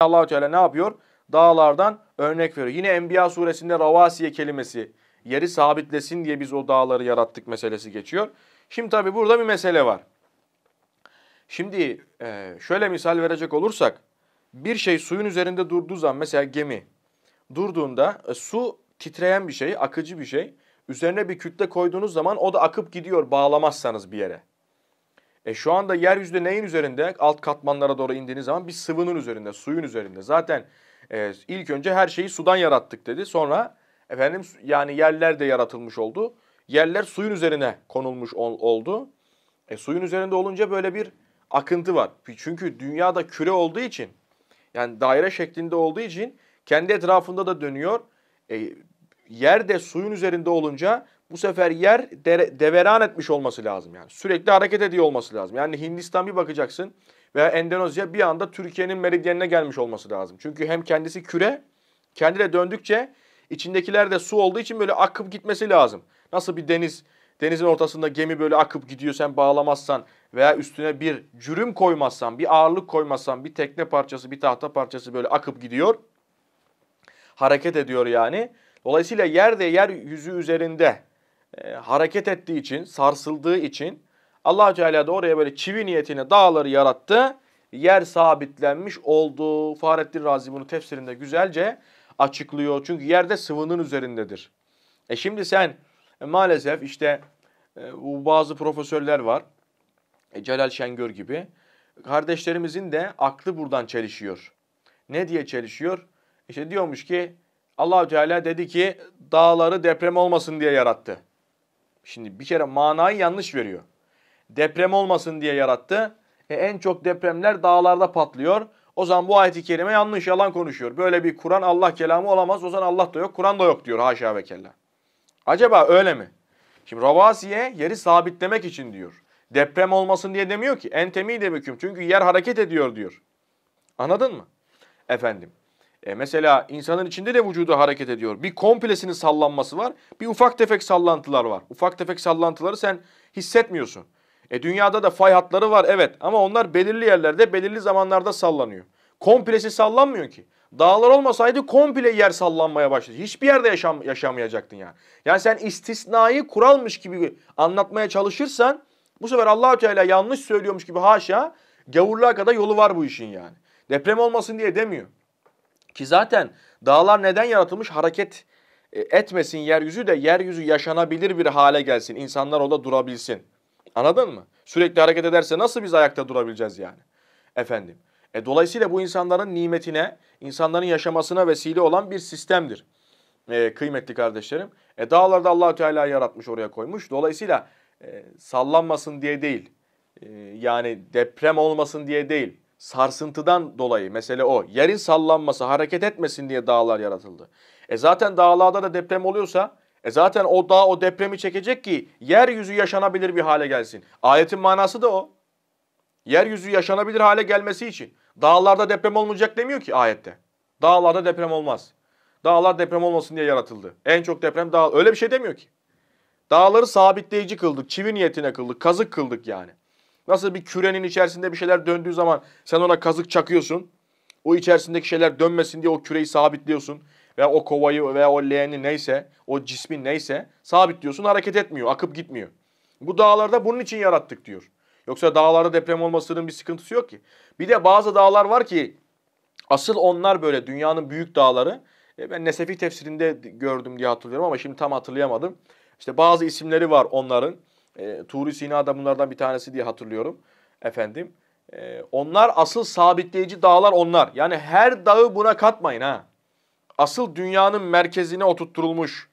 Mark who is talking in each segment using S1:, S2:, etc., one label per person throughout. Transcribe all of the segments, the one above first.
S1: allah Teala ne yapıyor? Dağlardan örnek veriyor. Yine Enbiya suresinde ravasiye kelimesi yeri sabitlesin diye biz o dağları yarattık meselesi geçiyor. Şimdi tabii burada bir mesele var. Şimdi e, şöyle misal verecek olursak bir şey suyun üzerinde durduğu zaman mesela gemi durduğunda e, su titreyen bir şey, akıcı bir şey. Üzerine bir kütle koyduğunuz zaman o da akıp gidiyor bağlamazsanız bir yere. E şu anda yeryüzünde neyin üzerinde? Alt katmanlara doğru indiğiniz zaman bir sıvının üzerinde, suyun üzerinde. Zaten e, ilk önce her şeyi sudan yarattık dedi. Sonra efendim yani yerler de yaratılmış oldu. Yerler suyun üzerine konulmuş ol, oldu. E suyun üzerinde olunca böyle bir akıntı var. Çünkü dünyada küre olduğu için yani daire şeklinde olduğu için kendi etrafında da dönüyor. E, yer de suyun üzerinde olunca bu sefer yer dere, deveran etmiş olması lazım yani. Sürekli hareket ediyor olması lazım. Yani Hindistan bir bakacaksın veya Endonezya bir anda Türkiye'nin meridyenine gelmiş olması lazım. Çünkü hem kendisi küre, kendine döndükçe içindekiler de su olduğu için böyle akıp gitmesi lazım. Nasıl bir deniz, denizin ortasında gemi böyle akıp gidiyor sen bağlamazsan veya üstüne bir cürüm koymazsan, bir ağırlık koymazsan, bir tekne parçası, bir tahta parçası böyle akıp gidiyor. Hareket ediyor yani. Dolayısıyla yer de yeryüzü üzerinde e, hareket ettiği için, sarsıldığı için allah Teala da oraya böyle çivi niyetine dağları yarattı. Yer sabitlenmiş oldu. Fahrettin Razi bunu tefsirinde güzelce açıklıyor. Çünkü yerde sıvının üzerindedir. E şimdi sen e, maalesef işte e, bu bazı profesörler var. E, Celal Şengör gibi. Kardeşlerimizin de aklı buradan çelişiyor. Ne diye çelişiyor? İşte diyormuş ki Allah Teala dedi ki dağları deprem olmasın diye yarattı. Şimdi bir kere manayı yanlış veriyor. Deprem olmasın diye yarattı. E en çok depremler dağlarda patlıyor. O zaman bu ayeti kerime yanlış yalan konuşuyor. Böyle bir Kur'an Allah kelamı olamaz. O zaman Allah da yok, Kur'an da yok diyor haşa ve kella. Acaba öyle mi? Şimdi Ravasiye yeri sabitlemek için diyor. Deprem olmasın diye demiyor ki. Entemi de hüküm. Çünkü yer hareket ediyor diyor. Anladın mı? Efendim. E mesela insanın içinde de vücudu hareket ediyor. Bir komplesinin sallanması var. Bir ufak tefek sallantılar var. Ufak tefek sallantıları sen hissetmiyorsun. E dünyada da fay hatları var evet ama onlar belirli yerlerde belirli zamanlarda sallanıyor. Komplesi sallanmıyor ki. Dağlar olmasaydı komple yer sallanmaya başladı. Hiçbir yerde yaşam, yaşamayacaktın yani. Yani sen istisnayı kuralmış gibi anlatmaya çalışırsan bu sefer Allahü Teala yanlış söylüyormuş gibi haşa gavurluğa kadar yolu var bu işin yani. Deprem olmasın diye demiyor. Ki zaten dağlar neden yaratılmış? Hareket e, etmesin yeryüzü de yeryüzü yaşanabilir bir hale gelsin. İnsanlar orada durabilsin. Anladın mı? Sürekli hareket ederse nasıl biz ayakta durabileceğiz yani? Efendim. E, dolayısıyla bu insanların nimetine, insanların yaşamasına vesile olan bir sistemdir. E, kıymetli kardeşlerim. E, dağları da allah Teala yaratmış oraya koymuş. Dolayısıyla e, sallanmasın diye değil, e, yani deprem olmasın diye değil, sarsıntıdan dolayı mesele o. Yerin sallanması hareket etmesin diye dağlar yaratıldı. E zaten dağlarda da deprem oluyorsa e zaten o dağ o depremi çekecek ki yeryüzü yaşanabilir bir hale gelsin. Ayetin manası da o. Yeryüzü yaşanabilir hale gelmesi için. Dağlarda deprem olmayacak demiyor ki ayette. Dağlarda deprem olmaz. Dağlar deprem olmasın diye yaratıldı. En çok deprem dağ. Öyle bir şey demiyor ki. Dağları sabitleyici kıldık, çivi niyetine kıldık, kazık kıldık yani. Nasıl bir kürenin içerisinde bir şeyler döndüğü zaman sen ona kazık çakıyorsun. O içerisindeki şeyler dönmesin diye o küreyi sabitliyorsun. Veya o kovayı veya o leğeni neyse, o cismi neyse sabitliyorsun hareket etmiyor, akıp gitmiyor. Bu dağlarda bunun için yarattık diyor. Yoksa dağlarda deprem olmasının bir sıkıntısı yok ki. Bir de bazı dağlar var ki asıl onlar böyle dünyanın büyük dağları. E, ben Nesefi tefsirinde gördüm diye hatırlıyorum ama şimdi tam hatırlayamadım. İşte bazı isimleri var onların. E, Turi Sina da bunlardan bir tanesi diye hatırlıyorum. Efendim. E, onlar asıl sabitleyici dağlar onlar. Yani her dağı buna katmayın ha. Asıl dünyanın merkezine oturtturulmuş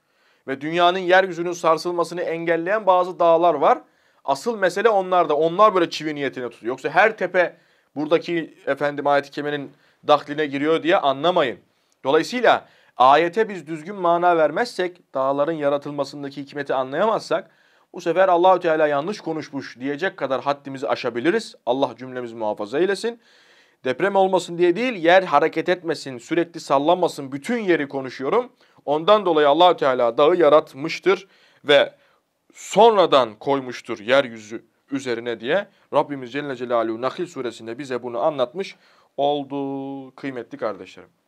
S1: ve dünyanın yeryüzünün sarsılmasını engelleyen bazı dağlar var. Asıl mesele onlarda. Onlar böyle çivi niyetine tutuyor. Yoksa her tepe buradaki efendim ayet-i kerimenin dakline giriyor diye anlamayın. Dolayısıyla ayete biz düzgün mana vermezsek, dağların yaratılmasındaki hikmeti anlayamazsak bu sefer Allahü Teala yanlış konuşmuş diyecek kadar haddimizi aşabiliriz. Allah cümlemizi muhafaza eylesin. Deprem olmasın diye değil, yer hareket etmesin, sürekli sallanmasın, bütün yeri konuşuyorum. Ondan dolayı Allahü Teala dağı yaratmıştır ve sonradan koymuştur yeryüzü üzerine diye Rabbimiz Celle Celaluhu Nahil suresinde bize bunu anlatmış oldu kıymetli kardeşlerim.